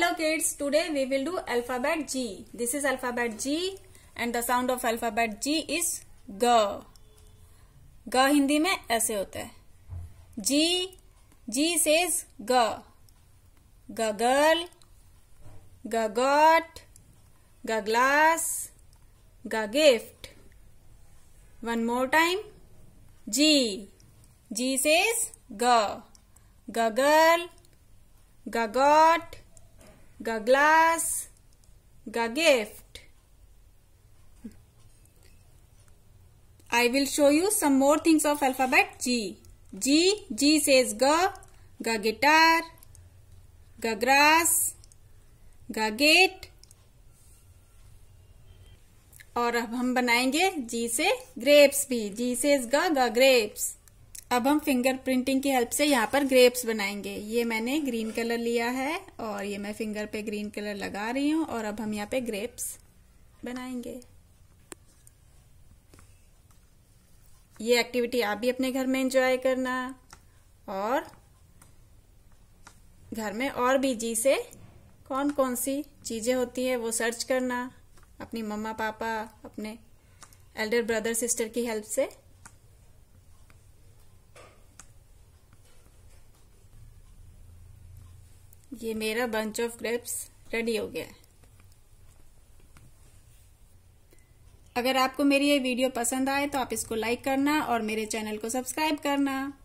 Hello kids, today we will do alphabet G. This is alphabet G and the sound of alphabet G is G. G Hindi में ऐसे होता है G, G says G. G girl, G got, G glass, G gift. One more time. G. G says G. G girl, G got, ga glass, ga gift. I will show you some more things of alphabet G. G, G says ga ga guitar, ga grass, ga gate. और अब हम बनाएंगे जी से grapes भी जी से ग grapes अब हम फिंगर प्रिंटिंग की हेल्प से यहाँ पर ग्रेप्स बनाएंगे ये मैंने ग्रीन कलर लिया है और ये मैं फिंगर पे ग्रीन कलर लगा रही हूँ और अब हम यहाँ पे ग्रेप्स बनाएंगे ये एक्टिविटी आप भी अपने घर में एंजॉय करना और घर में और भी जी से कौन कौन सी चीज़ें होती है वो सर्च करना अपनी मम्मा पापा अपने एल्डर ब्रदर सिस्टर की हेल्प से ये मेरा बंच ऑफ ग्रेप्स रेडी हो गया है अगर आपको मेरी ये वीडियो पसंद आए तो आप इसको लाइक करना और मेरे चैनल को सब्सक्राइब करना